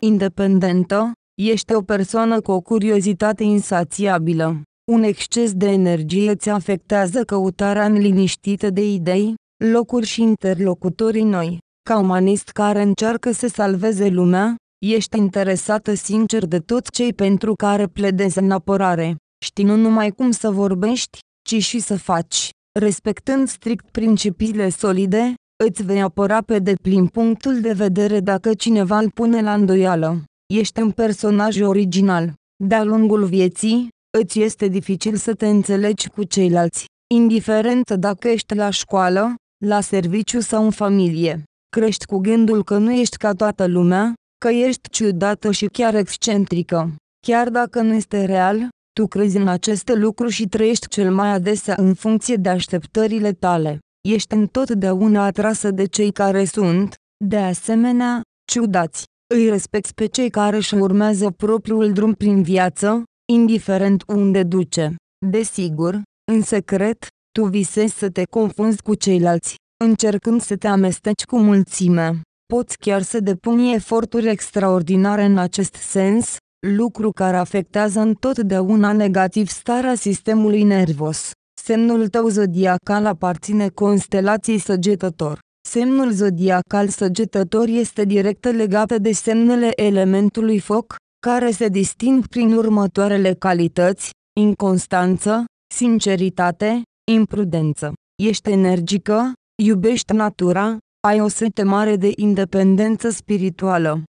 Independentă, ești o persoană cu o curiozitate insațiabilă. Un exces de energie îți afectează căutarea înliniștită de idei, locuri și interlocutorii noi. Ca umanist care încearcă să salveze lumea, ești interesată sincer de toți cei pentru care pledezi în apărare. Știi nu numai cum să vorbești, ci și să faci respectând strict principiile solide, îți vei apăra pe deplin punctul de vedere dacă cineva îl pune la îndoială. Ești un personaj original. De-a lungul vieții, îți este dificil să te înțelegi cu ceilalți, indiferent dacă ești la școală, la serviciu sau în familie. Crești cu gândul că nu ești ca toată lumea, că ești ciudată și chiar excentrică. Chiar dacă nu este real, tu crezi în acest lucru și trăiești cel mai adesea în funcție de așteptările tale. Ești întotdeauna atrasă de cei care sunt, de asemenea, ciudați. Îi respecti pe cei care își urmează propriul drum prin viață, indiferent unde duce. Desigur, în secret, tu visezi să te confunzi cu ceilalți, încercând să te amesteci cu mulțime. Poți chiar să depuni eforturi extraordinare în acest sens, lucru care afectează întotdeauna negativ starea sistemului nervos. Semnul tău zodiacal aparține constelației săgetător. Semnul zodiacal săgetător este direct legat de semnele elementului foc, care se disting prin următoarele calități, inconstanță, sinceritate, imprudență. Ești energică, iubești natura, ai o sete mare de independență spirituală,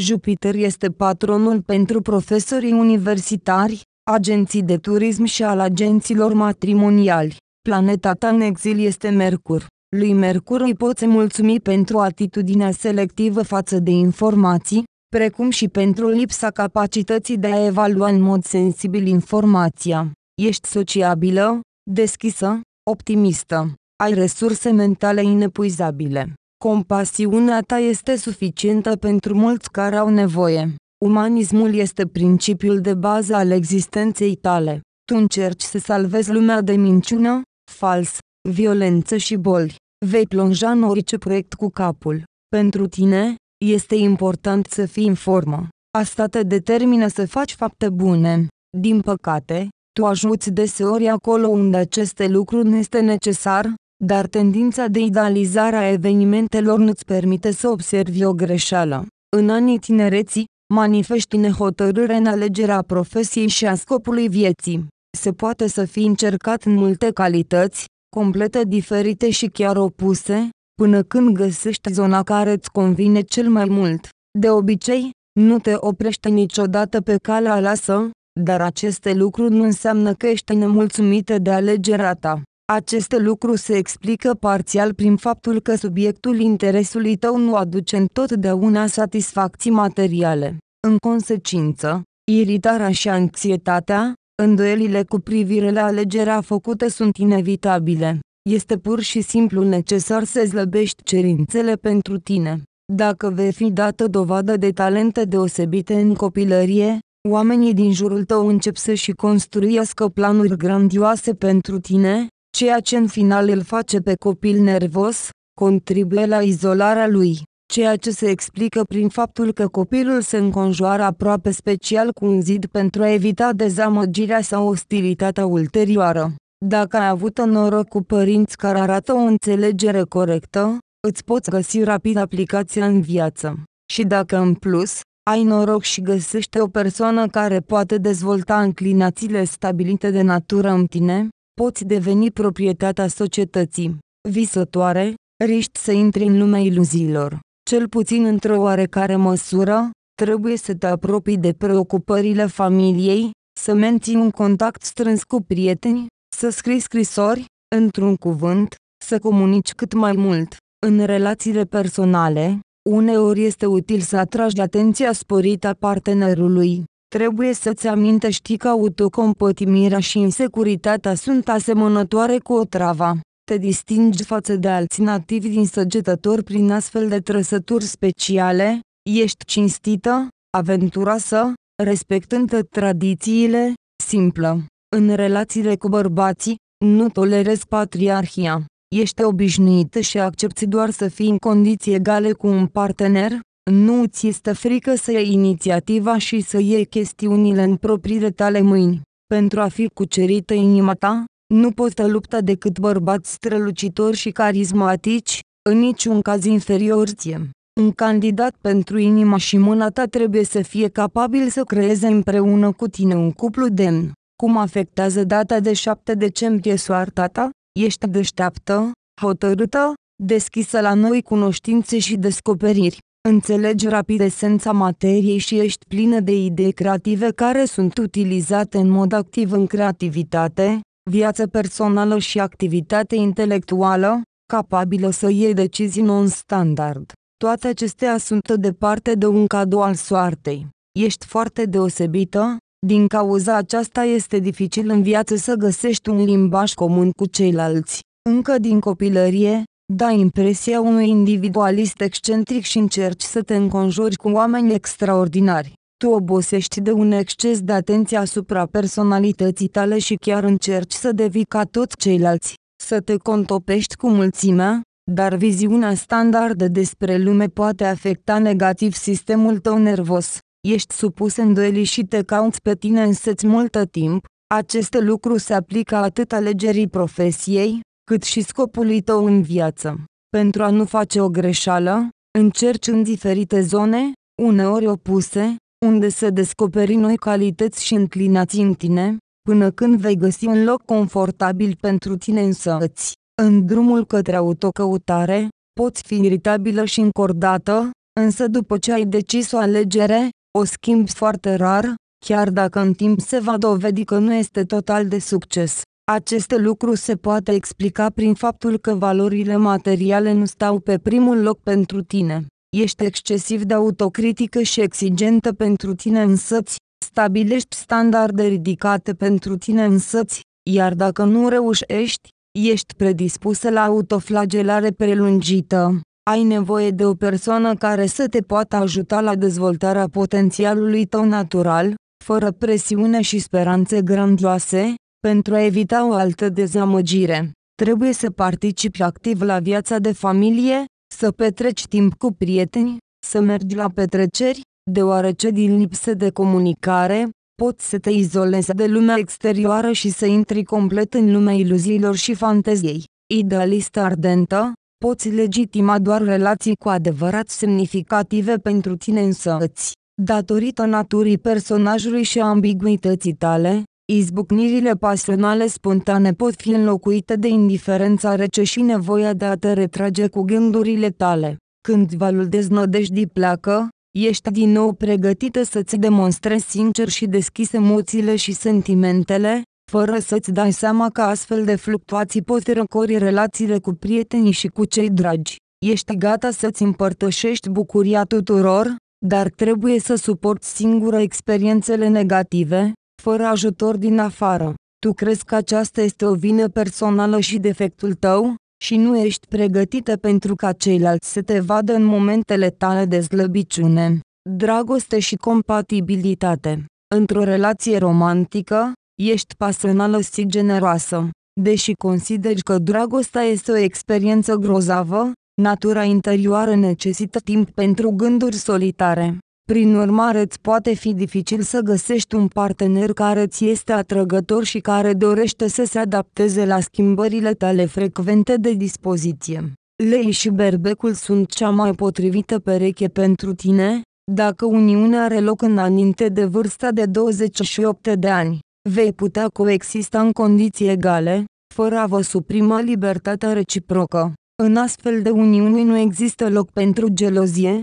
Jupiter este patronul pentru profesorii universitari, agenții de turism și al agenților matrimoniali. Planeta ta în exil este Mercur. Lui Mercur îi poți mulțumi pentru atitudinea selectivă față de informații, precum și pentru lipsa capacității de a evalua în mod sensibil informația. Ești sociabilă, deschisă, optimistă, ai resurse mentale inepuizabile. Compasiunea ta este suficientă pentru mulți care au nevoie. Umanismul este principiul de bază al existenței tale. Tu încerci să salvezi lumea de minciună, fals, violență și boli. Vei plonja în orice proiect cu capul. Pentru tine, este important să fii în formă. Asta te determină să faci fapte bune. Din păcate, tu ajuți deseori acolo unde aceste lucruri nu este necesar, dar tendința de idealizare a evenimentelor nu-ți permite să observi o greșeală. În anii tinereții, manifesti nehotărâre în alegerea profesiei și a scopului vieții. Se poate să fi încercat în multe calități, complete diferite și chiar opuse, până când găsești zona care îți convine cel mai mult. De obicei, nu te oprești niciodată pe calea lasă, dar aceste lucruri nu înseamnă că ești nemulțumită de alegerea ta. Acest lucru se explică parțial prin faptul că subiectul interesului tău nu aduce întotdeauna satisfacții materiale. În consecință, iritarea și anxietatea, îndoielile cu privire la alegerea făcută sunt inevitabile. Este pur și simplu necesar să slăbești cerințele pentru tine. Dacă vei fi dată dovadă de talente deosebite în copilărie, oamenii din jurul tău încep să și construiască planuri grandioase pentru tine, ceea ce în final îl face pe copil nervos, contribuie la izolarea lui, ceea ce se explică prin faptul că copilul se înconjoară aproape special cu un zid pentru a evita dezamăgirea sau ostilitatea ulterioară. Dacă ai avut noroc cu părinți care arată o înțelegere corectă, îți poți găsi rapid aplicația în viață. Și dacă în plus, ai noroc și găsești o persoană care poate dezvolta înclinațiile stabilite de natură în tine, poți deveni proprietatea societății. Visătoare, riști să intri în lumea iluziilor. Cel puțin într-o oarecare măsură, trebuie să te apropii de preocupările familiei, să menții un contact strâns cu prieteni, să scrii scrisori, într-un cuvânt, să comunici cât mai mult. În relațiile personale, uneori este util să atragi atenția sporită a partenerului, Trebuie să-ți amintești că autocompătimirea și insecuritatea sunt asemănătoare cu o travă. Te distingi față de alții nativi din săgetători prin astfel de trăsături speciale, ești cinstită, aventuroasă, respectând tradițiile, simplă. În relațiile cu bărbații, nu tolerezi patriarhia. Ești obișnuită și accepti doar să fii în condiții egale cu un partener, nu ți este frică să iei inițiativa și să iei chestiunile în propriile tale mâini. Pentru a fi cucerită inima ta, nu poți da lupta decât bărbați strălucitori și carismatici, în niciun caz inferior ție. Un candidat pentru inima și mâna ta trebuie să fie capabil să creeze împreună cu tine un cuplu demn. Cum afectează data de 7 decembrie soarta ta? Ești deșteaptă, hotărâtă, deschisă la noi cunoștințe și descoperiri. Înțelegi rapid esența materiei și ești plină de idei creative care sunt utilizate în mod activ în creativitate, viață personală și activitate intelectuală, capabilă să iei decizii non-standard. Toate acestea sunt departe de un cadou al soartei. Ești foarte deosebită, din cauza aceasta este dificil în viață să găsești un limbaj comun cu ceilalți. Încă din copilărie, da impresia unui individualist excentric și încerci să te înconjori cu oameni extraordinari. Tu obosești de un exces de atenție asupra personalității tale și chiar încerci să devii ca toți ceilalți, să te contopești cu mulțimea, dar viziunea standardă despre lume poate afecta negativ sistemul tău nervos. Ești supus îndoielii și te cauți pe tine însăți multă timp. Acest lucru se aplică atât alegerii profesiei, cât și scopului tău în viață. Pentru a nu face o greșeală, încerci în diferite zone, uneori opuse, unde să descoperi noi calități și înclinații în tine, până când vei găsi un loc confortabil pentru tine însăți. În drumul către autocăutare, poți fi iritabilă și încordată, însă după ce ai decis o alegere, o schimbi foarte rar, chiar dacă în timp se va dovedi că nu este total de succes. Acest lucru se poate explica prin faptul că valorile materiale nu stau pe primul loc pentru tine. Ești excesiv de autocritică și exigentă pentru tine însăți, stabilești standarde ridicate pentru tine însăți, iar dacă nu reușești, ești predispusă la autoflagelare prelungită. Ai nevoie de o persoană care să te poată ajuta la dezvoltarea potențialului tău natural, fără presiune și speranțe grandioase, pentru a evita o altă dezamăgire, trebuie să participi activ la viața de familie, să petreci timp cu prieteni, să mergi la petreceri, deoarece din lipsă de comunicare, poți să te izolezi de lumea exterioară și să intri complet în lumea iluziilor și fanteziei. Idealistă ardentă, poți legitima doar relații cu adevărat semnificative pentru tine însăți. Datorită naturii personajului și ambiguității tale, Izbucnirile pasionale spontane pot fi înlocuite de indiferența rece și nevoia de a te retrage cu gândurile tale. Când valul deznădejdii pleacă, ești din nou pregătită să-ți demonstrezi sincer și deschis emoțiile și sentimentele, fără să-ți dai seama că astfel de fluctuații pot răcori relațiile cu prietenii și cu cei dragi. Ești gata să-ți împărtășești bucuria tuturor, dar trebuie să suporti singură experiențele negative, fără ajutor din afară. Tu crezi că aceasta este o vină personală și defectul tău? Și nu ești pregătită pentru ca ceilalți să te vadă în momentele tale de slăbiciune, dragoste și compatibilitate. Într-o relație romantică, ești pasională și generoasă. Deși consideri că dragostea este o experiență grozavă, natura interioară necesită timp pentru gânduri solitare. Prin urmare, îți poate fi dificil să găsești un partener care ți este atrăgător și care dorește să se adapteze la schimbările tale frecvente de dispoziție. Lei și berbecul sunt cea mai potrivită pereche pentru tine, dacă uniunea are loc înainte de vârsta de 28 de ani. Vei putea coexista în condiții egale, fără a vă suprima libertatea reciprocă. În astfel de uniuni nu există loc pentru gelozie,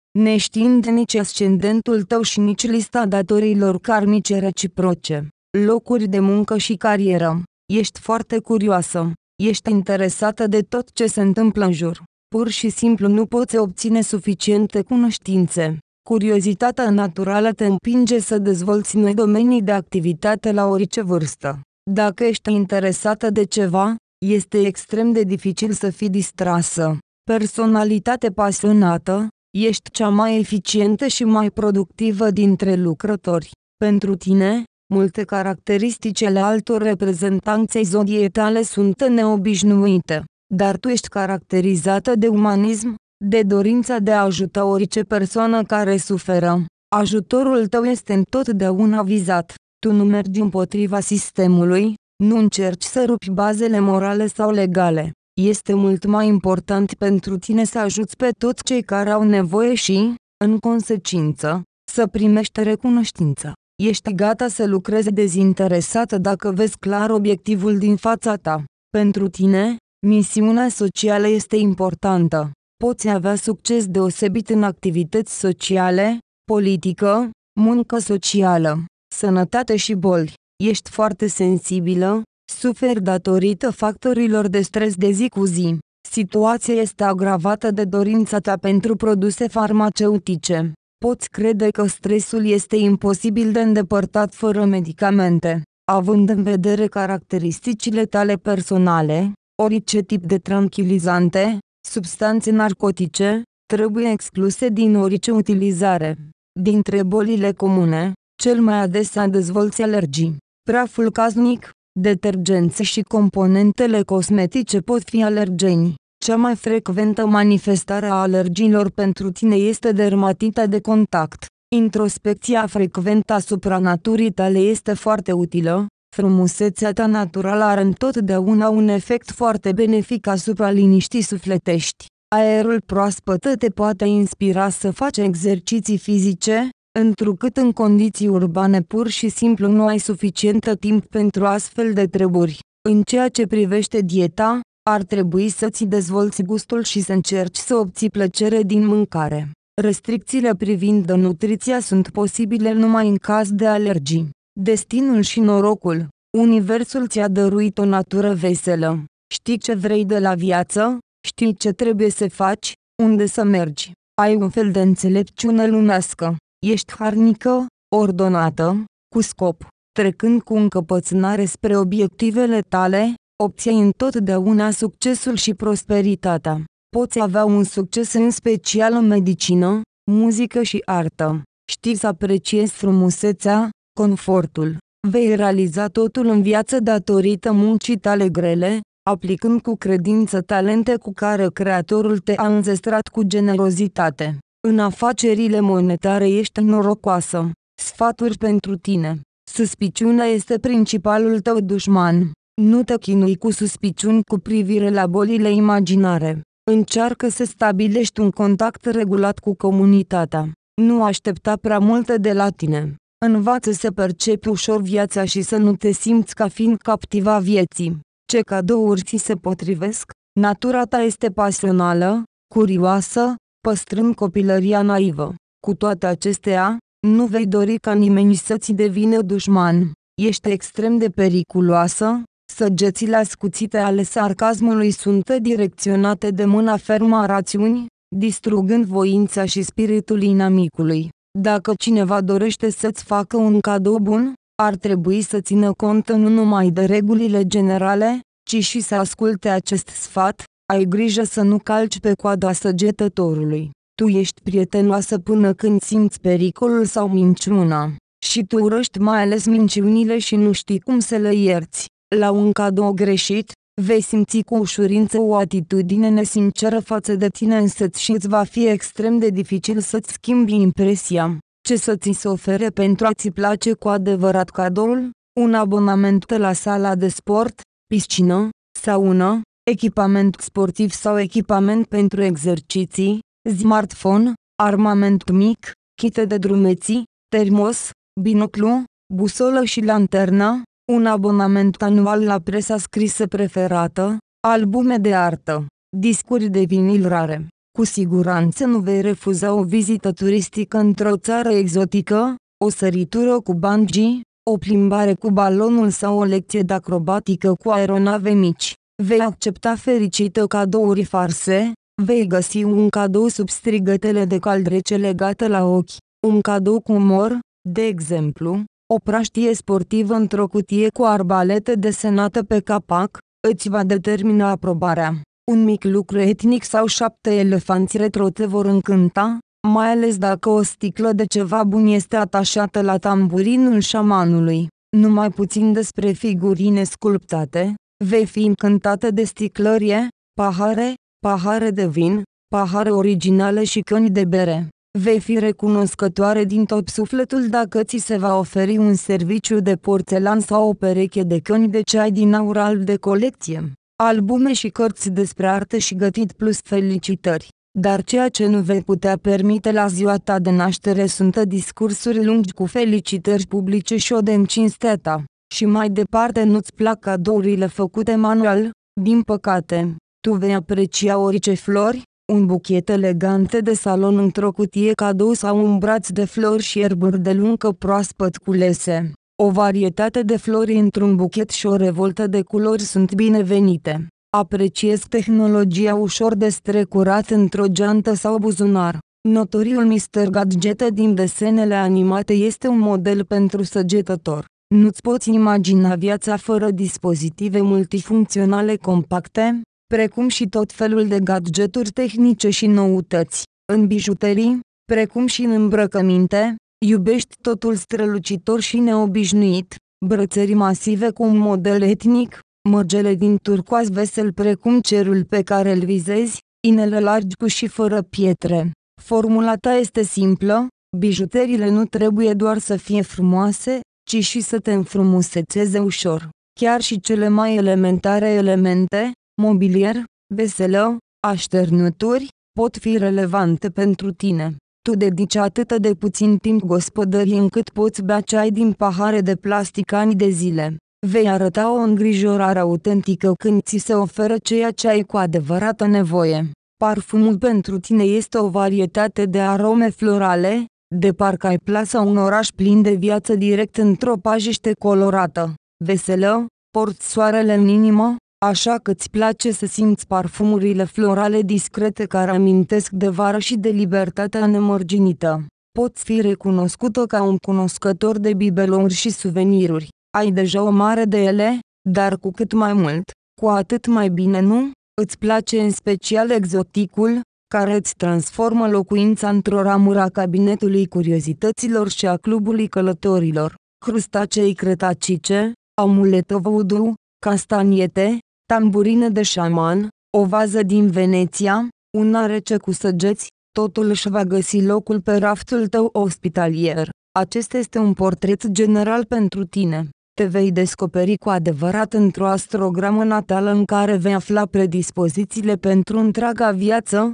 neștiind nici ascendentul tău și nici lista datorilor karmice reciproce, locuri de muncă și carieră. Ești foarte curioasă, ești interesată de tot ce se întâmplă în jur. Pur și simplu nu poți obține suficiente cunoștințe. Curiozitatea naturală te împinge să dezvolți noi domenii de activitate la orice vârstă. Dacă ești interesată de ceva, este extrem de dificil să fii distrasă. Personalitate pasionată, Ești cea mai eficientă și mai productivă dintre lucrători. Pentru tine, multe caracteristici ale altor reprezentanței zodiei tale sunt neobișnuite, dar tu ești caracterizată de umanism, de dorința de a ajuta orice persoană care suferă. Ajutorul tău este întotdeauna vizat. Tu nu mergi împotriva sistemului, nu încerci să rupi bazele morale sau legale este mult mai important pentru tine să ajuți pe toți cei care au nevoie și, în consecință, să primești recunoștință. Ești gata să lucrezi dezinteresată dacă vezi clar obiectivul din fața ta. Pentru tine, misiunea socială este importantă. Poți avea succes deosebit în activități sociale, politică, muncă socială, sănătate și boli. Ești foarte sensibilă, Sufer datorită factorilor de stres de zi cu zi. Situația este agravată de dorința ta pentru produse farmaceutice. Poți crede că stresul este imposibil de îndepărtat fără medicamente. Având în vedere caracteristicile tale personale, orice tip de tranquilizante, substanțe narcotice, trebuie excluse din orice utilizare. Dintre bolile comune, cel mai adesea dezvolți alergii. Praful casnic, Detergențe și componentele cosmetice pot fi alergeni. Cea mai frecventă manifestare a alergilor pentru tine este dermatita de contact. Introspecția frecventă asupra naturii tale este foarte utilă. Frumusețea ta naturală are întotdeauna un efect foarte benefic asupra liniștii sufletești. Aerul proaspăt te poate inspira să faci exerciții fizice, întrucât în condiții urbane pur și simplu nu ai suficientă timp pentru astfel de treburi. În ceea ce privește dieta, ar trebui să-ți dezvolți gustul și să încerci să obții plăcere din mâncare. Restricțiile privind nutriția sunt posibile numai în caz de alergii. Destinul și norocul. Universul ți-a dăruit o natură veselă. Știi ce vrei de la viață, știi ce trebuie să faci, unde să mergi. Ai un fel de înțelepciune lumească. Ești harnică, ordonată, cu scop, trecând cu încăpățânare spre obiectivele tale, obții întotdeauna succesul și prosperitatea. Poți avea un succes în special în medicină, muzică și artă. Știi să apreciezi frumusețea, confortul. Vei realiza totul în viață datorită muncii tale grele, aplicând cu credință talente cu care Creatorul te-a înzestrat cu generozitate. În afacerile monetare ești norocoasă. Sfaturi pentru tine. Suspiciunea este principalul tău dușman. Nu te chinui cu suspiciuni cu privire la bolile imaginare. Încearcă să stabilești un contact regulat cu comunitatea. Nu aștepta prea multe de la tine. Învață să percepi ușor viața și să nu te simți ca fiind captiva vieții. Ce cadouri ți se potrivesc? Natura ta este pasională, curioasă, păstrând copilăria naivă. Cu toate acestea, nu vei dori ca nimeni să-ți devină dușman. Ești extrem de periculoasă, săgețile ascuțite ale sarcasmului sunt direcționate de mâna fermă a rațiunii, distrugând voința și spiritul inamicului. Dacă cineva dorește să-ți facă un cadou bun, ar trebui să țină cont nu numai de regulile generale, ci și să asculte acest sfat, ai grijă să nu calci pe coada săgetătorului. Tu ești prietenoasă până când simți pericolul sau minciuna. Și tu urăști mai ales minciunile și nu știi cum să le ierți. La un cadou greșit, vei simți cu ușurință o atitudine nesinceră față de tine însăți și îți va fi extrem de dificil să-ți schimbi impresia. Ce să ți se ofere pentru a-ți place cu adevărat cadoul? Un abonament la sala de sport, piscină, saună, echipament sportiv sau echipament pentru exerciții, smartphone, armament mic, chite de drumeții, termos, binoclu, busolă și lanterna, un abonament anual la presa scrisă preferată, albume de artă, discuri de vinil rare. Cu siguranță nu vei refuza o vizită turistică într-o țară exotică, o săritură cu bungee, o plimbare cu balonul sau o lecție de acrobatică cu aeronave mici. Vei accepta fericită cadouri farse, vei găsi un cadou sub strigătele de caldrece legată la ochi, un cadou cu umor, de exemplu, o praștie sportivă într-o cutie cu arbalete desenată pe capac, îți va determina aprobarea. Un mic lucru etnic sau șapte elefanți retro te vor încânta, mai ales dacă o sticlă de ceva bun este atașată la tamburinul șamanului. Numai puțin despre figurine sculptate, vei fi încântată de sticlărie, pahare, pahare de vin, pahare originale și căni de bere. Vei fi recunoscătoare din tot sufletul dacă ți se va oferi un serviciu de porțelan sau o pereche de căni de ceai din aur alb de colecție. Albume și cărți despre artă și gătit plus felicitări. Dar ceea ce nu vei putea permite la ziua ta de naștere sunt discursuri lungi cu felicitări publice și o de cinstea ta și mai departe nu-ți plac cadourile făcute manual, din păcate, tu vei aprecia orice flori, un buchet elegant de salon într-o cutie cadou sau un braț de flori și erburi de luncă proaspăt culese. O varietate de flori într-un buchet și o revoltă de culori sunt binevenite. Apreciez tehnologia ușor de strecurat într-o geantă sau buzunar. Notoriul Mr. Gadget din desenele animate este un model pentru săgetător. Nu-ți poți imagina viața fără dispozitive multifuncționale compacte, precum și tot felul de gadgeturi tehnice și noutăți, în bijuterii, precum și în îmbrăcăminte, iubești totul strălucitor și neobișnuit, brățări masive cu un model etnic, mărgele din turcoaz vesel precum cerul pe care îl vizezi, inele largi cu și fără pietre. Formula ta este simplă, bijuteriile nu trebuie doar să fie frumoase, ci și să te înfrumusețeze ușor. Chiar și cele mai elementare elemente, mobilier, veselă, așternuturi, pot fi relevante pentru tine. Tu dedici atât de puțin timp gospodării încât poți bea ceai din pahare de plastic ani de zile. Vei arăta o îngrijorare autentică când ți se oferă ceea ce ai cu adevărată nevoie. Parfumul pentru tine este o varietate de arome florale, de parcă ai plasa un oraș plin de viață direct într-o pajiște colorată, veselă, porți soarele în inimă, așa că îți place să simți parfumurile florale discrete care amintesc de vară și de libertatea nemărginită. Poți fi recunoscută ca un cunoscător de bibelouri și suveniruri. Ai deja o mare de ele, dar cu cât mai mult, cu atât mai bine nu? Îți place în special exoticul, care îți transformă locuința într-o ramură a cabinetului curiozităților și a clubului călătorilor. Crustacei cretacice, amuletă vudu, castaniete, tamburine de șaman, o vază din Veneția, una rece cu săgeți, totul își va găsi locul pe raftul tău ospitalier. Acesta este un portret general pentru tine. Te vei descoperi cu adevărat într-o astrogramă natală în care vei afla predispozițiile pentru întreaga viață,